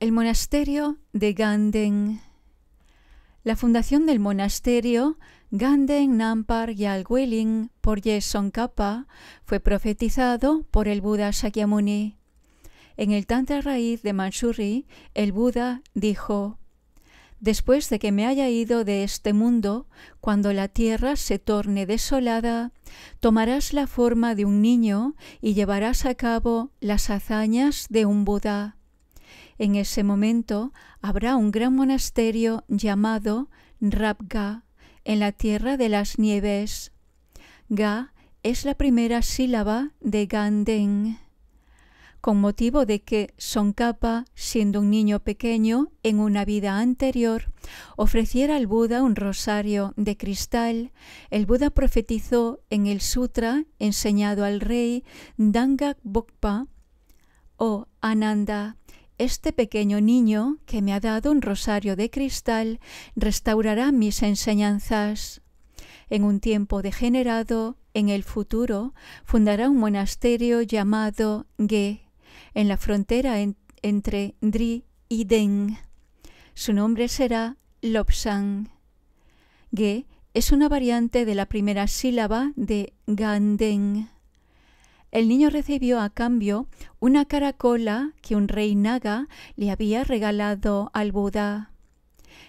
El monasterio de Ganden. La fundación del monasterio Ganden Nampar Yalwiling por Yeson Kappa fue profetizado por el Buda Shakyamuni. En el Tantra Raíz de Manchuri, el Buda dijo: Después de que me haya ido de este mundo, cuando la tierra se torne desolada, tomarás la forma de un niño y llevarás a cabo las hazañas de un Buda en ese momento habrá un gran monasterio llamado Rabga en la tierra de las nieves. Ga es la primera sílaba de Ganden. Con motivo de que Tsongkhapa, siendo un niño pequeño en una vida anterior, ofreciera al Buda un rosario de cristal, el Buda profetizó en el sutra enseñado al rey Dangak Bokpa o oh Ananda este pequeño niño que me ha dado un rosario de cristal restaurará mis enseñanzas. En un tiempo degenerado, en el futuro, fundará un monasterio llamado Ge, en la frontera entre Dri y Deng. Su nombre será Lopsang. Ge es una variante de la primera sílaba de Ganden. El niño recibió a cambio una caracola que un rey naga le había regalado al Buda.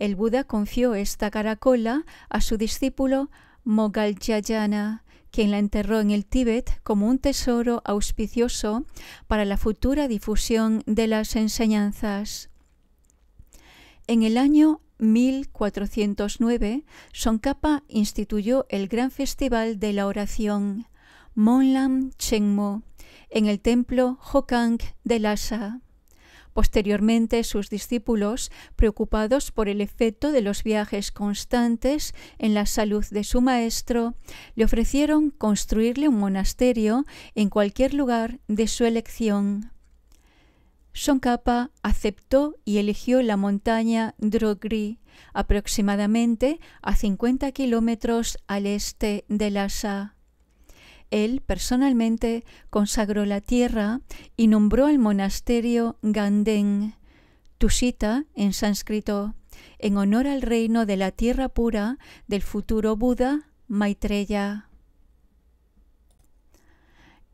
El Buda confió esta caracola a su discípulo Mogalchayana, quien la enterró en el Tíbet como un tesoro auspicioso para la futura difusión de las enseñanzas. En el año 1409, Sonkapa instituyó el gran festival de la oración Monlam Chengmo, en el templo Hokang de Lhasa. Posteriormente, sus discípulos, preocupados por el efecto de los viajes constantes en la salud de su maestro, le ofrecieron construirle un monasterio en cualquier lugar de su elección. Sonkapa aceptó y eligió la montaña Drogri, aproximadamente a 50 kilómetros al este de Lhasa él personalmente consagró la tierra y nombró el monasterio Ganden, Tushita en sánscrito, en honor al reino de la tierra pura del futuro Buda Maitreya.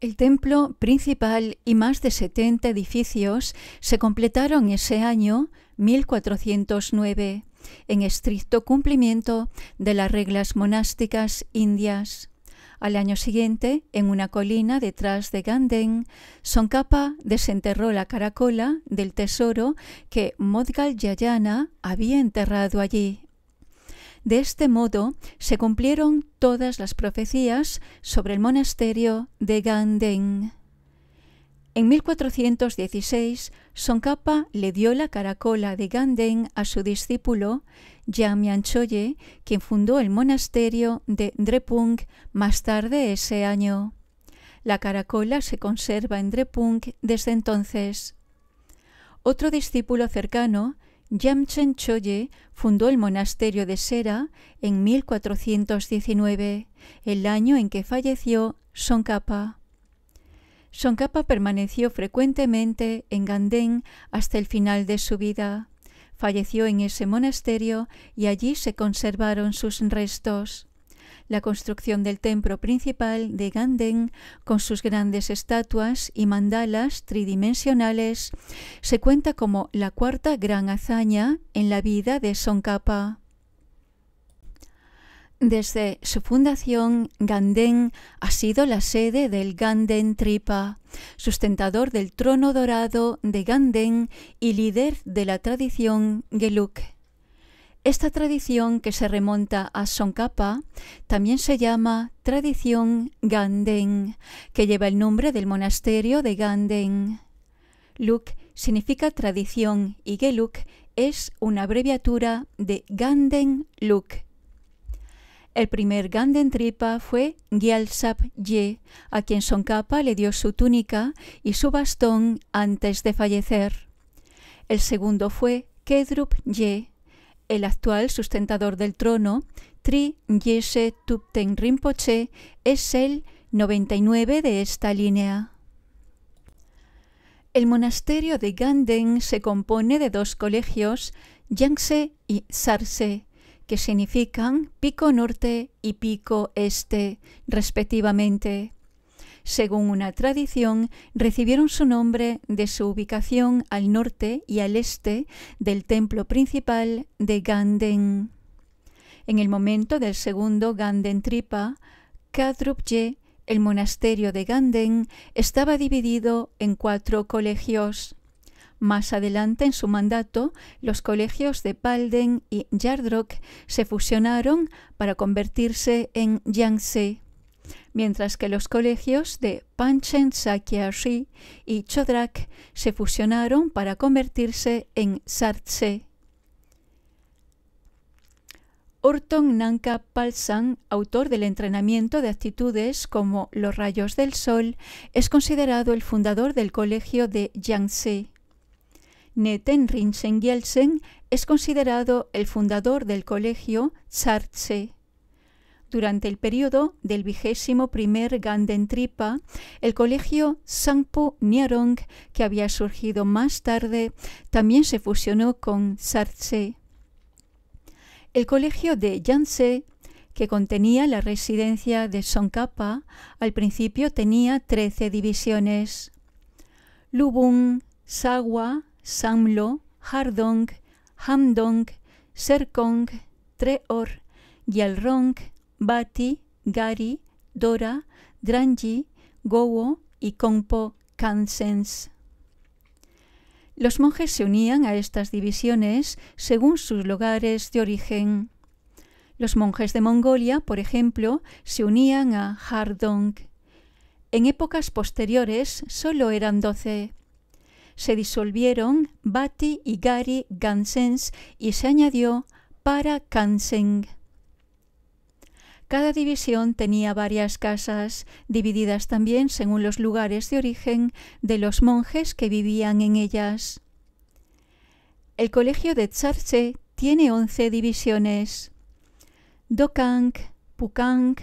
El templo principal y más de 70 edificios se completaron ese año 1409, en estricto cumplimiento de las reglas monásticas indias. Al año siguiente, en una colina detrás de Ganden, Soncapa desenterró la caracola del tesoro que Modgal Yayana había enterrado allí. De este modo se cumplieron todas las profecías sobre el monasterio de Ganden. En 1416, Sonkapa le dio la caracola de Ganden a su discípulo Choye, quien fundó el monasterio de Drepung más tarde ese año. La caracola se conserva en Drepung desde entonces. Otro discípulo cercano, Yamchen Choye, fundó el monasterio de Sera en 1419, el año en que falleció Sonkapa. Tsongkhapa permaneció frecuentemente en Ganden hasta el final de su vida. Falleció en ese monasterio y allí se conservaron sus restos. La construcción del templo principal de Ganden, con sus grandes estatuas y mandalas tridimensionales, se cuenta como la cuarta gran hazaña en la vida de Tsongkhapa. Desde su fundación, Ganden ha sido la sede del Ganden Tripa, sustentador del trono dorado de Ganden y líder de la tradición Geluk. Esta tradición que se remonta a Tsongkhapa también se llama tradición Ganden, que lleva el nombre del monasterio de Ganden. Luk significa tradición y Geluk es una abreviatura de Ganden Luk el primer Ganden Tripa fue Gyalsap Ye, a quien Sonkapa le dio su túnica y su bastón antes de fallecer. El segundo fue Kedrup Ye, el actual sustentador del trono, Tri Yese Tupten Rinpoche, es el 99 de esta línea. El monasterio de Ganden se compone de dos colegios, Yangse y Sarse, que significan pico norte y pico este, respectivamente. Según una tradición, recibieron su nombre de su ubicación al norte y al este del templo principal de Ganden. En el momento del segundo Ganden Tripa, Kadrupje, el monasterio de Ganden, estaba dividido en cuatro colegios. Más adelante en su mandato, los colegios de Palden y Yardrock se fusionaron para convertirse en Yangtze, mientras que los colegios de Panchen Sakyashi y Chodrak se fusionaron para convertirse en Sartse. Orton Nanka Palsan, autor del entrenamiento de actitudes como los rayos del sol, es considerado el fundador del colegio de Yangtze. Netenrin Sengyelsen es considerado el fundador del colegio Sartse. Durante el periodo del vigésimo primer Ganden Tripa, el colegio Sangpu Nyarong, que había surgido más tarde, también se fusionó con Sartse. El colegio de Yangtze, que contenía la residencia de Songkapa, al principio tenía 13 divisiones. Lubung, Sawa, Samlo, Hardong, Hamdong, Serkong, Treor, Yalrong, Bati, Gari, Dora, Dranji, Gowo y Kongpo Kansens. Los monjes se unían a estas divisiones según sus lugares de origen. Los monjes de Mongolia, por ejemplo, se unían a Hardong. En épocas posteriores solo eran doce se disolvieron Bati y Gari Gansens y se añadió para Kanseng. Cada división tenía varias casas, divididas también según los lugares de origen de los monjes que vivían en ellas. El colegio de Tsarche tiene once divisiones. Dokang, Pukang,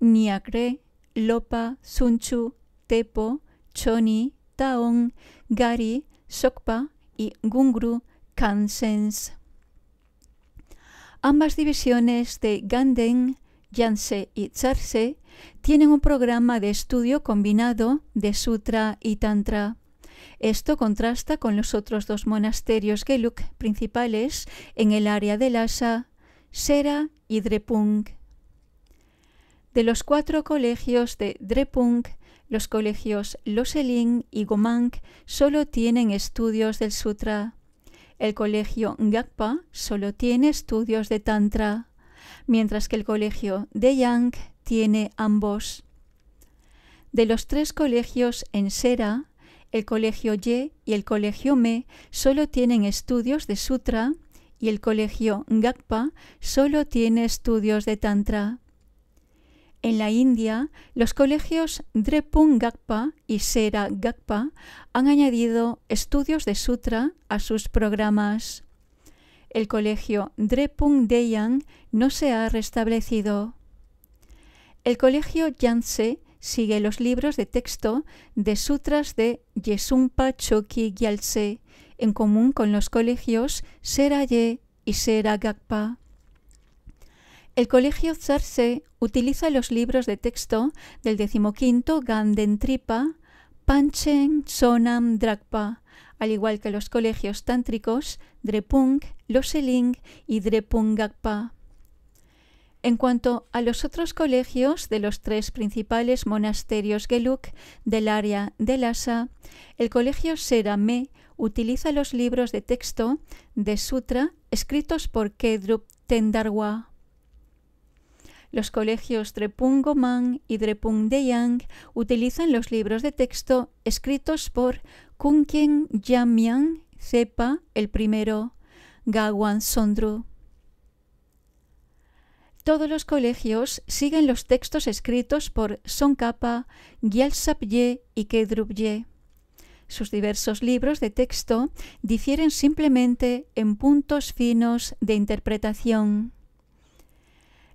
Niagre, Lopa, Sunchu, Tepo, Choni, Gari, Sokpa y Gungru Kansens. Ambas divisiones de Ganden, Yanse y Tsarse tienen un programa de estudio combinado de Sutra y Tantra. Esto contrasta con los otros dos monasterios Geluk principales en el área de Lhasa, Sera y Drepung. De los cuatro colegios de Drepung los colegios Loselin y Gomang solo tienen estudios del Sutra. El colegio Ngakpa solo tiene estudios de Tantra, mientras que el colegio de Yang tiene ambos. De los tres colegios en Sera, el colegio Ye y el colegio Me solo tienen estudios de Sutra y el colegio Ngakpa solo tiene estudios de Tantra. En la India, los colegios Drepung Gakpa y Sera Gakpa han añadido estudios de sutra a sus programas. El colegio Drepung Deyang no se ha restablecido. El colegio Yangtze sigue los libros de texto de sutras de Yesumpa Choki Gyalse, en común con los colegios Ye y Sera Gakpa. El Colegio Tsarse utiliza los libros de texto del decimoquinto Tripa, Panchen Sonam Dragpa, al igual que los colegios tántricos Drepung, Loseling y Drepungakpa. En cuanto a los otros colegios de los tres principales monasterios Geluk del área de Lhasa, el colegio Serame utiliza los libros de texto de Sutra escritos por Kedrup Tendarwa. Los colegios Drepung y Drepung Deyang utilizan los libros de texto escritos por Kunkien Yamyang Zepa el primero, Gawan Sondru. Todos los colegios siguen los textos escritos por Tsongkhapa, Gyalsapye y Kedrupye. Sus diversos libros de texto difieren simplemente en puntos finos de interpretación.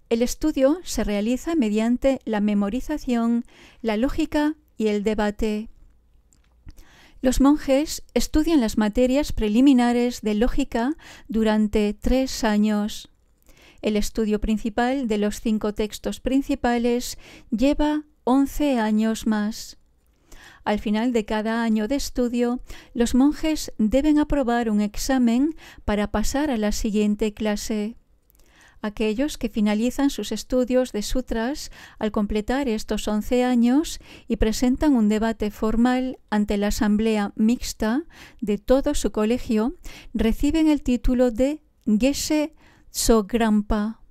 El estudio se realiza mediante la memorización, la lógica y el debate. Los monjes estudian las materias preliminares de lógica durante tres años. El estudio principal de los cinco textos principales lleva once años más. Al final de cada año de estudio, los monjes deben aprobar un examen para pasar a la siguiente clase aquellos que finalizan sus estudios de sutras al completar estos 11 años y presentan un debate formal ante la asamblea mixta de todo su colegio, reciben el título de Geshe Tsogrampa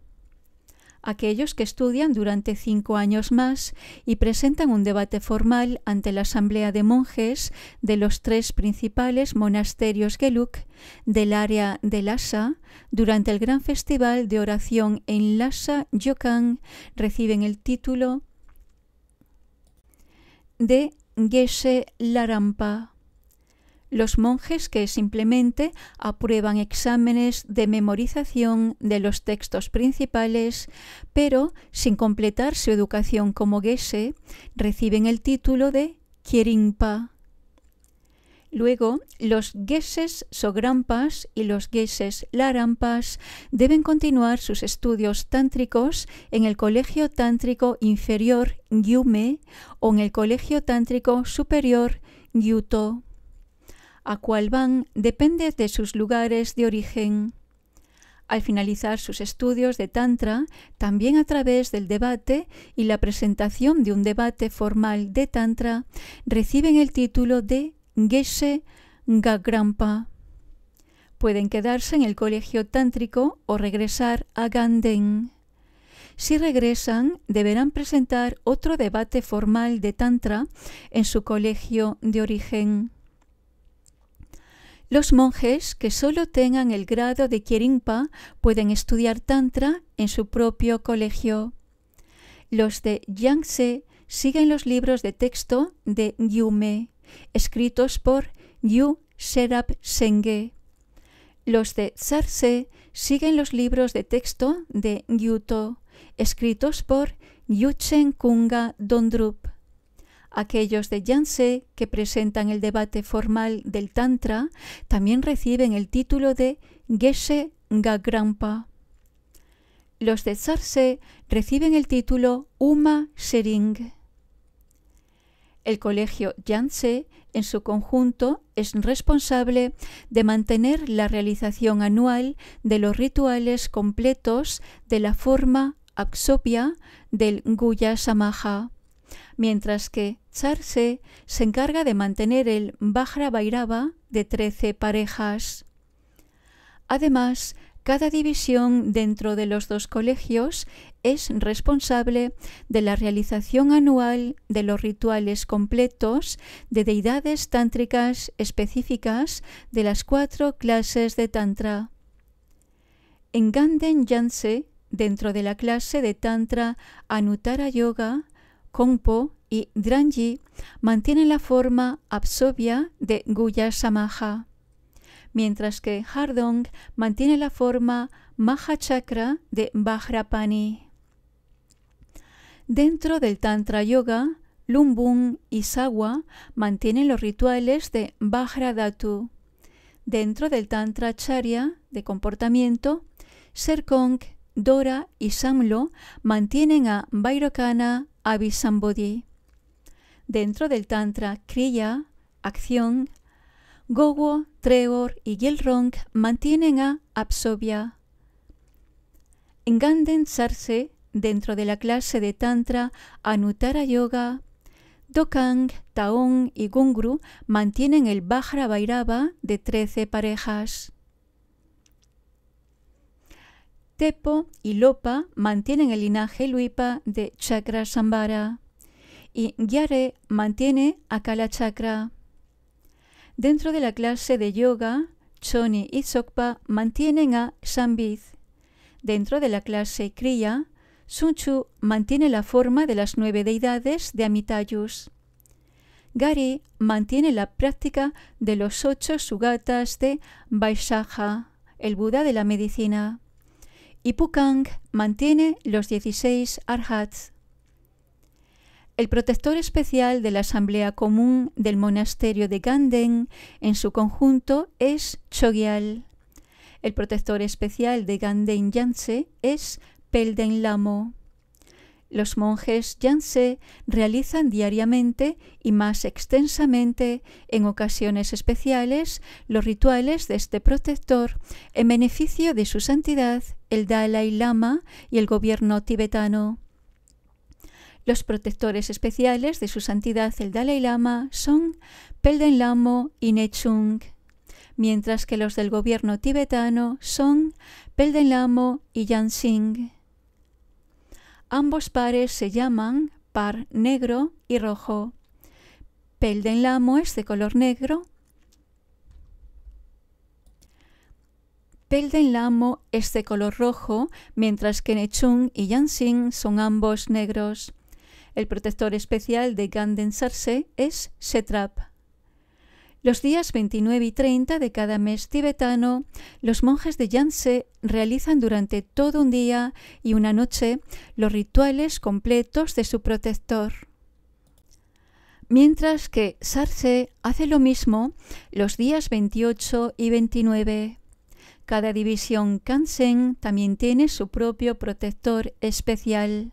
aquellos que estudian durante cinco años más y presentan un debate formal ante la Asamblea de Monjes de los tres principales monasterios Geluk del área de Lhasa durante el gran festival de oración en Lhasa Yokan reciben el título de Geshe Larampa los monjes que simplemente aprueban exámenes de memorización de los textos principales, pero sin completar su educación como gese, reciben el título de Kirinpa. Luego, los gueses sogrampas y los gueses larampas deben continuar sus estudios tántricos en el Colegio Tántrico Inferior Gyume o en el Colegio Tántrico Superior Gyuto a cual van depende de sus lugares de origen. Al finalizar sus estudios de Tantra, también a través del debate y la presentación de un debate formal de Tantra, reciben el título de Geshe Gagrampa. Pueden quedarse en el colegio tántrico o regresar a Ganden. Si regresan, deberán presentar otro debate formal de Tantra en su colegio de origen. Los monjes que solo tengan el grado de Kierinpa pueden estudiar Tantra en su propio colegio. Los de Yangtze siguen los libros de texto de Yume, escritos por Yu Serap Senge. Los de Sarse siguen los libros de texto de Yuto, escritos por Yuchen Kunga Dondrup. Aquellos de Yangtze que presentan el debate formal del Tantra también reciben el título de Geshe Gagrampa. Los de Tsarse reciben el título Uma Shering. El colegio Yangtze en su conjunto es responsable de mantener la realización anual de los rituales completos de la forma axopia del Guya Samaha mientras que Charse se encarga de mantener el Bajra Bairava de 13 parejas. Además, cada división dentro de los dos colegios es responsable de la realización anual de los rituales completos de deidades tántricas específicas de las cuatro clases de Tantra. En Ganden Yanse, dentro de la clase de Tantra Anuttara Yoga, Kongpo y Dranji mantienen la forma absobia de Guya Samaha, mientras que Hardong mantiene la forma Mahachakra de Vajrapani. Dentro del Tantra Yoga, Lumbung y Sawa mantienen los rituales de Vajradhatu. Dentro del Tantra Charya de comportamiento, Serkong, Dora y Samlo mantienen a bairokana Abhisambodhi. Dentro del Tantra, Kriya, acción, Gogo, Treor y Gelrong mantienen a Absobia. En Ganden Sarse, dentro de la clase de Tantra Anuttara Yoga, Dokang, Taong y Gungru mantienen el Bajra Bairava de trece parejas. Tepo y Lopa mantienen el linaje Luipa de Chakra Sambara y Gyare mantiene a Kala Chakra. Dentro de la clase de yoga, Choni y Sokpa mantienen a Shambhid. Dentro de la clase Kriya, Sunchu mantiene la forma de las nueve deidades de Amitayus. Gari mantiene la práctica de los ocho sugatas de Vaishakha, el Buda de la medicina y Pukang mantiene los 16 arhats. El protector especial de la Asamblea Común del Monasterio de Ganden en su conjunto es Chogyal. El protector especial de Ganden Yangtze es Pelden Lamo. Los monjes Yangtze realizan diariamente y más extensamente, en ocasiones especiales, los rituales de este protector en beneficio de su santidad, el Dalai Lama y el gobierno tibetano. Los protectores especiales de su santidad el Dalai Lama son Pelden Lamo y Nechung, mientras que los del gobierno tibetano son Pelden Lamo y Yansing. Ambos pares se llaman par negro y rojo. enlamo es de color negro. lamo es de color rojo, mientras que Nechung y Yanxing son ambos negros. El protector especial de Ganden Sarse es Setrap. Los días 29 y 30 de cada mes tibetano, los monjes de Yangtze realizan durante todo un día y una noche los rituales completos de su protector. Mientras que Sarse hace lo mismo los días 28 y 29. Cada división Kansen también tiene su propio protector especial.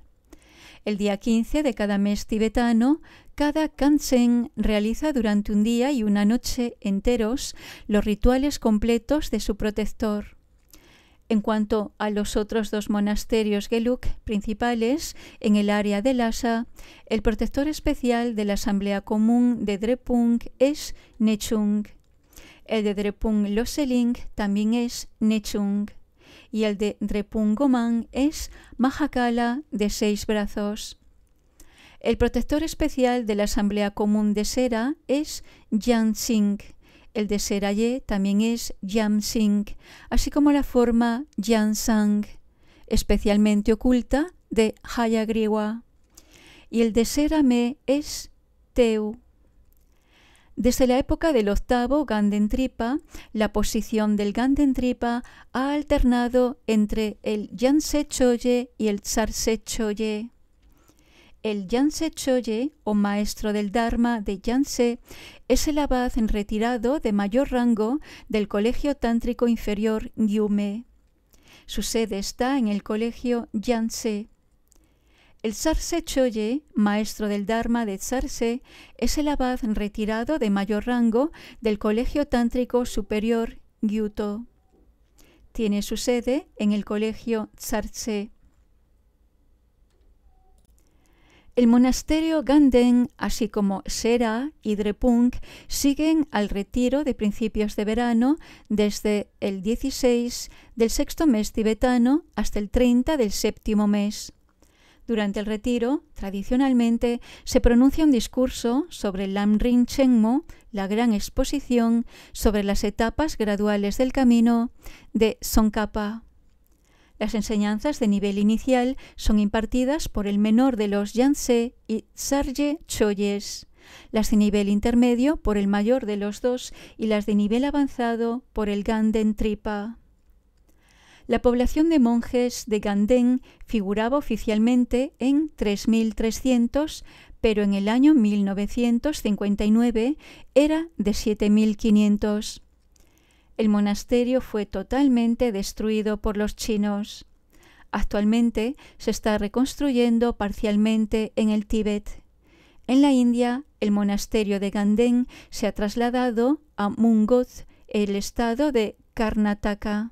El día 15 de cada mes tibetano cada Kansen realiza durante un día y una noche enteros los rituales completos de su protector. En cuanto a los otros dos monasterios Geluk principales en el área de Lhasa, el protector especial de la Asamblea Común de Drepung es Nechung. El de Drepung Loseling también es Nechung. Y el de Drepung Gomang es Mahakala de seis brazos. El protector especial de la Asamblea Común de Sera es Yan El de Seraye también es Jamsing, así como la forma Yan especialmente oculta de Hayagriwa. Y el de Serame es Teu. Desde la época del octavo Ganden Tripa, la posición del Ganden Tripa ha alternado entre el Yanse Choye y el Tsarse Choye. El Yangtze Choye, o maestro del Dharma de Yangtze, es el abad en retirado de mayor rango del Colegio Tántrico Inferior Gyume. Su sede está en el Colegio Yangtze. El Sarse Choye, maestro del Dharma de Sarse, es el abad en retirado de mayor rango del Colegio Tántrico Superior Gyuto. Tiene su sede en el Colegio Sarse. El monasterio Ganden, así como Sera y Drepung, siguen al retiro de principios de verano desde el 16 del sexto mes tibetano hasta el 30 del séptimo mes. Durante el retiro, tradicionalmente, se pronuncia un discurso sobre el Lamrim Chengmo la gran exposición sobre las etapas graduales del camino de Tsongkhapa. Las enseñanzas de nivel inicial son impartidas por el menor de los Yangtze y Sarje Choyes, las de nivel intermedio por el mayor de los dos y las de nivel avanzado por el Ganden Tripa. La población de monjes de Ganden figuraba oficialmente en 3.300, pero en el año 1959 era de 7.500 el monasterio fue totalmente destruido por los chinos. Actualmente se está reconstruyendo parcialmente en el Tíbet. En la India, el monasterio de Ganden se ha trasladado a Mungod, el estado de Karnataka.